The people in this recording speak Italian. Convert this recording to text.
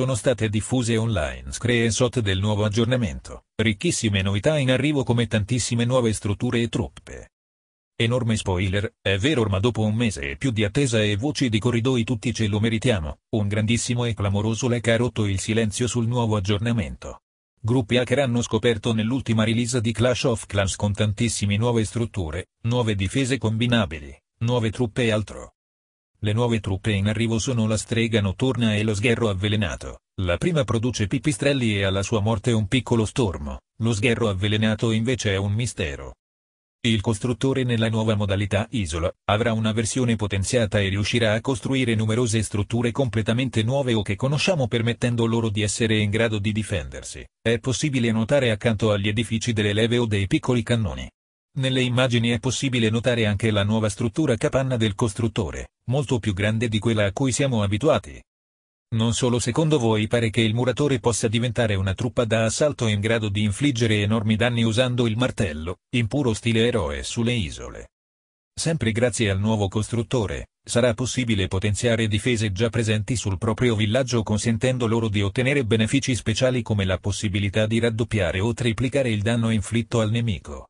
sono state diffuse online screenshot del nuovo aggiornamento, ricchissime novità in arrivo come tantissime nuove strutture e truppe. Enorme spoiler, è vero ma dopo un mese e più di attesa e voci di corridoi tutti ce lo meritiamo, un grandissimo e clamoroso lec ha rotto il silenzio sul nuovo aggiornamento. Gruppi hacker hanno scoperto nell'ultima release di Clash of Clans con tantissime nuove strutture, nuove difese combinabili, nuove truppe e altro. Le nuove truppe in arrivo sono la strega notturna e lo sgherro avvelenato, la prima produce pipistrelli e alla sua morte un piccolo stormo, lo sgherro avvelenato invece è un mistero. Il costruttore nella nuova modalità isola, avrà una versione potenziata e riuscirà a costruire numerose strutture completamente nuove o che conosciamo permettendo loro di essere in grado di difendersi. È possibile notare accanto agli edifici delle leve o dei piccoli cannoni. Nelle immagini è possibile notare anche la nuova struttura capanna del costruttore, molto più grande di quella a cui siamo abituati. Non solo secondo voi pare che il muratore possa diventare una truppa da assalto in grado di infliggere enormi danni usando il martello, in puro stile eroe sulle isole. Sempre grazie al nuovo costruttore, sarà possibile potenziare difese già presenti sul proprio villaggio consentendo loro di ottenere benefici speciali come la possibilità di raddoppiare o triplicare il danno inflitto al nemico.